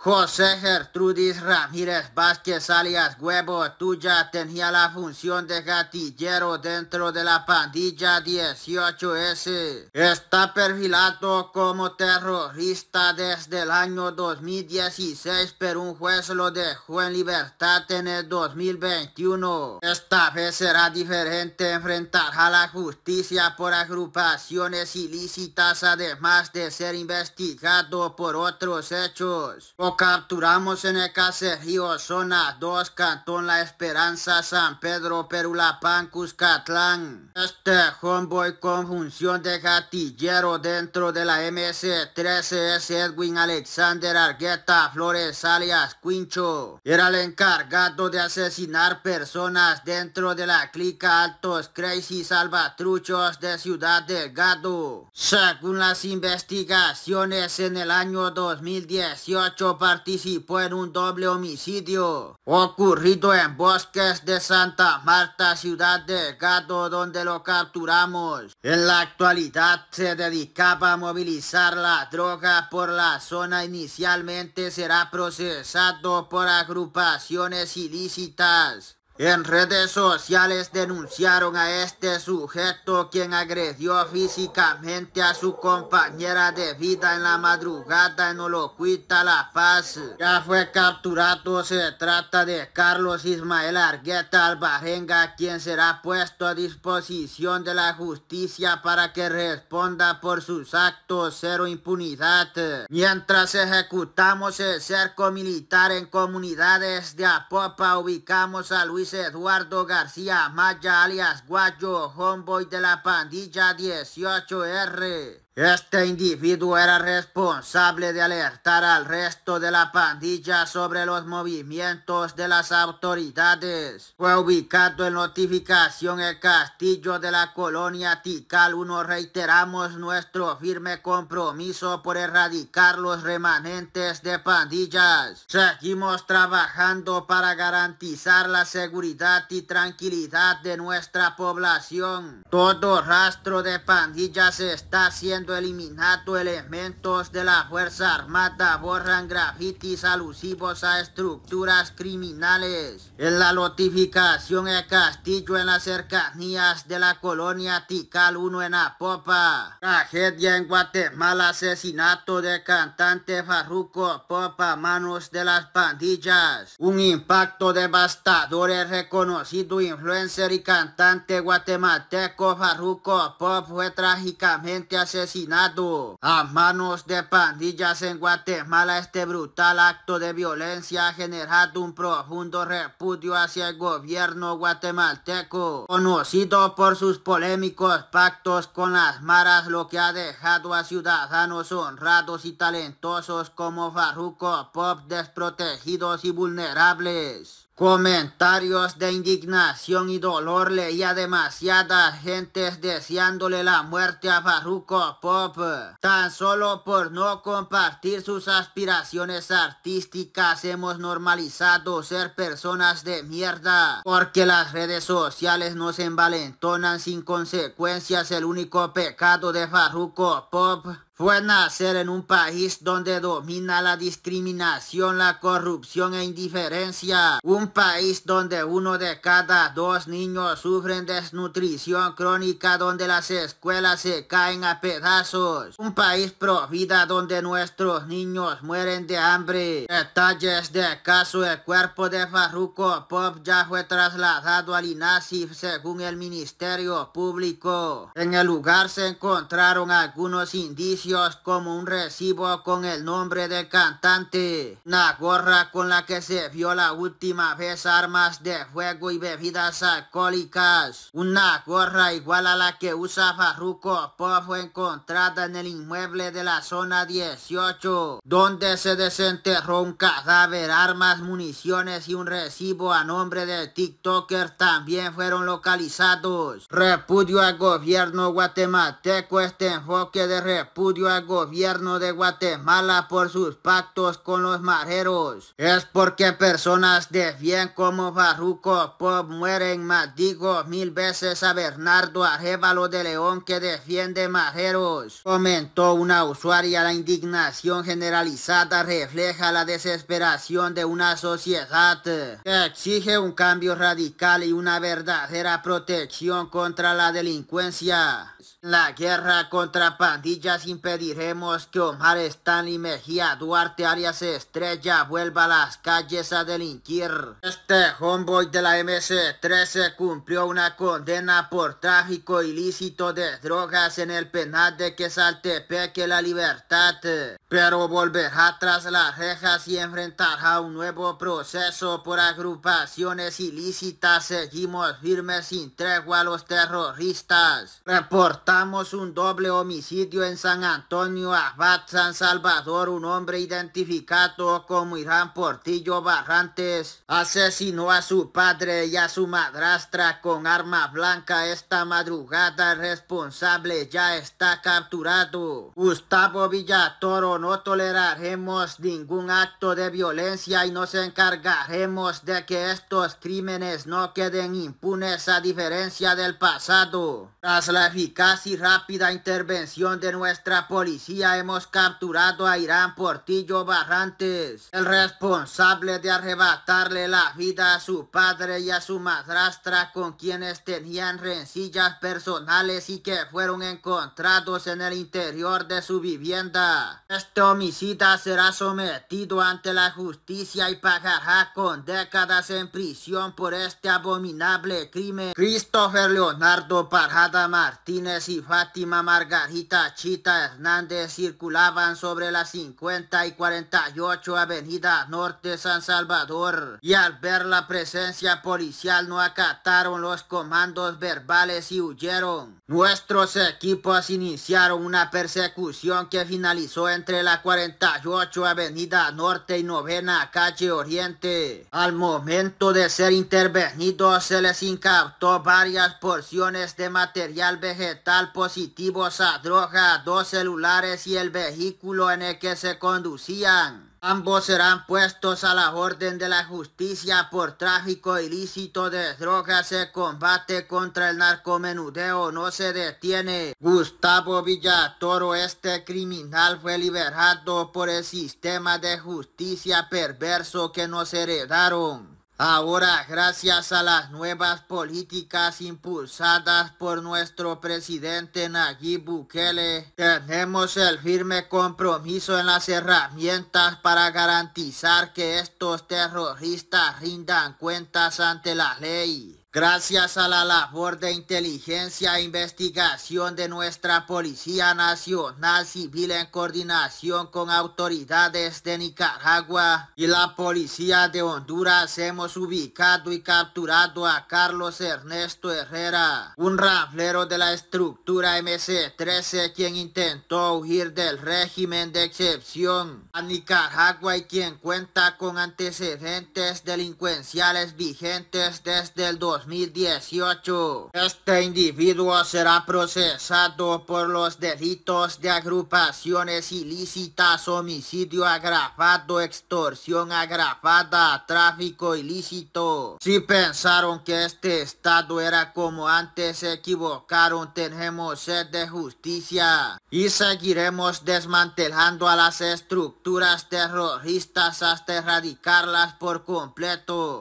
José Gertrudis Ramírez Vázquez alias Huevo Tuya tenía la función de gatillero dentro de la pandilla 18S. Está perfilado como terrorista desde el año 2016 pero un juez lo dejó en libertad en el 2021. Esta vez será diferente enfrentar a la justicia por agrupaciones ilícitas además de ser investigado por otros hechos capturamos en el río Zona 2, Cantón La Esperanza, San Pedro, Perulapán, Cuscatlán. Este homeboy con función de gatillero dentro de la MS-13 es Edwin Alexander Argueta Flores alias Quincho. Era el encargado de asesinar personas dentro de la clica Altos Crazy Salvatruchos de Ciudad Delgado. Según las investigaciones en el año 2018, participó en un doble homicidio ocurrido en bosques de Santa Marta, ciudad de gato, donde lo capturamos. En la actualidad se dedicaba a movilizar la droga por la zona. Inicialmente será procesado por agrupaciones ilícitas. En redes sociales denunciaron a este sujeto quien agredió físicamente a su compañera de vida en la madrugada en Olocuita, La Paz. Ya fue capturado, se trata de Carlos Ismael Argueta Albarenga, quien será puesto a disposición de la justicia para que responda por sus actos, cero impunidad. Mientras ejecutamos el cerco militar en comunidades de Apopa, ubicamos a Luis Eduardo García Maya alias Guayo, homeboy de la pandilla 18R. Este individuo era responsable de alertar al resto de la pandilla sobre los movimientos de las autoridades. Fue ubicado en notificación el castillo de la colonia Tical 1. Reiteramos nuestro firme compromiso por erradicar los remanentes de pandillas. Seguimos trabajando para garantizar la seguridad y tranquilidad de nuestra población. Todo rastro de pandillas está siendo Eliminato, elementos de la Fuerza Armada borran grafitis alusivos a estructuras criminales. En la notificación de Castillo en las cercanías de la colonia Tical 1 en Apopa. Tragedia en Guatemala, asesinato de cantante Farruko Popa a manos de las pandillas. Un impacto devastador el reconocido influencer y cantante guatemalteco Farruko Pop fue trágicamente asesinado a manos de pandillas en Guatemala. Este brutal acto de violencia ha generado un profundo repudio hacia el gobierno guatemalteco, conocido por sus polémicos pactos con las maras, lo que ha dejado a ciudadanos honrados y talentosos como Farruko Pop desprotegidos y vulnerables. Comentarios de indignación y dolor leía demasiada gente deseándole la muerte a Farruko Pop, tan solo por no compartir sus aspiraciones artísticas hemos normalizado ser personas de mierda, porque las redes sociales nos envalentonan sin consecuencias el único pecado de Farruko Pop fue nacer en un país donde domina la discriminación, la corrupción e indiferencia. Un país donde uno de cada dos niños sufren desnutrición crónica, donde las escuelas se caen a pedazos. Un país pro vida donde nuestros niños mueren de hambre. Detalles de caso, el cuerpo de Farruko Pop ya fue trasladado al INASIF según el Ministerio Público. En el lugar se encontraron algunos indicios como un recibo con el nombre de cantante, una gorra con la que se vio la última vez armas de fuego y bebidas alcohólicas, una gorra igual a la que usa Farruko Pop fue encontrada en el inmueble de la zona 18, donde se desenterró un cadáver, armas, municiones y un recibo a nombre de TikToker también fueron localizados. Repudio al gobierno guatemalteco este enfoque de repudio al gobierno de Guatemala por sus pactos con los mareros. Es porque personas de bien como Barruco Pop mueren más digo mil veces a Bernardo Arévalo de León que defiende marreros. Comentó una usuaria la indignación generalizada refleja la desesperación de una sociedad que exige un cambio radical y una verdadera protección contra la delincuencia la guerra contra pandillas impediremos que Omar Stanley Mejía Duarte Arias Estrella vuelva a las calles a delinquir. Este homeboy de la mc 13 cumplió una condena por tráfico ilícito de drogas en el penal de Quesaltepeque La Libertad, pero volverá tras las rejas y enfrentará un nuevo proceso por agrupaciones ilícitas. Seguimos firmes sin tregua a los terroristas. Report un doble homicidio en San Antonio, Abad, San Salvador. Un hombre identificado como Irán Portillo Barrantes asesinó a su padre y a su madrastra con arma blanca esta madrugada. El responsable ya está capturado. Gustavo Villatoro, no toleraremos ningún acto de violencia y nos encargaremos de que estos crímenes no queden impunes a diferencia del pasado. Tras la eficacia y rápida intervención de nuestra policía hemos capturado a Irán Portillo Barrantes, el responsable de arrebatarle la vida a su padre y a su madrastra con quienes tenían rencillas personales y que fueron encontrados en el interior de su vivienda. Este homicida será sometido ante la justicia y pagará con décadas en prisión por este abominable crimen. Christopher Leonardo Parada Martínez y Fátima Margarita Chita Hernández circulaban sobre la 50 y 48 Avenida Norte San Salvador y al ver la presencia policial no acataron los comandos verbales y huyeron. Nuestros equipos iniciaron una persecución que finalizó entre la 48 Avenida Norte y Novena Calle Oriente. Al momento de ser intervenidos se les incaptó varias porciones de material vegetal positivos a droga, dos celulares y el vehículo en el que se conducían. Ambos serán puestos a la orden de la justicia por tráfico ilícito de drogas. El combate contra el narcomenudeo no se detiene. Gustavo Villatoro, este criminal, fue liberado por el sistema de justicia perverso que nos heredaron. Ahora, gracias a las nuevas políticas impulsadas por nuestro presidente Nayib Bukele, tenemos el firme compromiso en las herramientas para garantizar que estos terroristas rindan cuentas ante la ley. Gracias a la labor de inteligencia e investigación de nuestra Policía Nacional Civil en coordinación con autoridades de Nicaragua y la Policía de Honduras hemos ubicado y capturado a Carlos Ernesto Herrera, un raflero de la estructura MC-13 quien intentó huir del régimen de excepción a Nicaragua y quien cuenta con antecedentes delincuenciales vigentes desde el 2000. 2018. Este individuo será procesado por los delitos de agrupaciones ilícitas, homicidio agravado, extorsión agravada, tráfico ilícito. Si pensaron que este estado era como antes, se equivocaron. Tenemos sed de justicia y seguiremos desmantelando a las estructuras terroristas hasta erradicarlas por completo.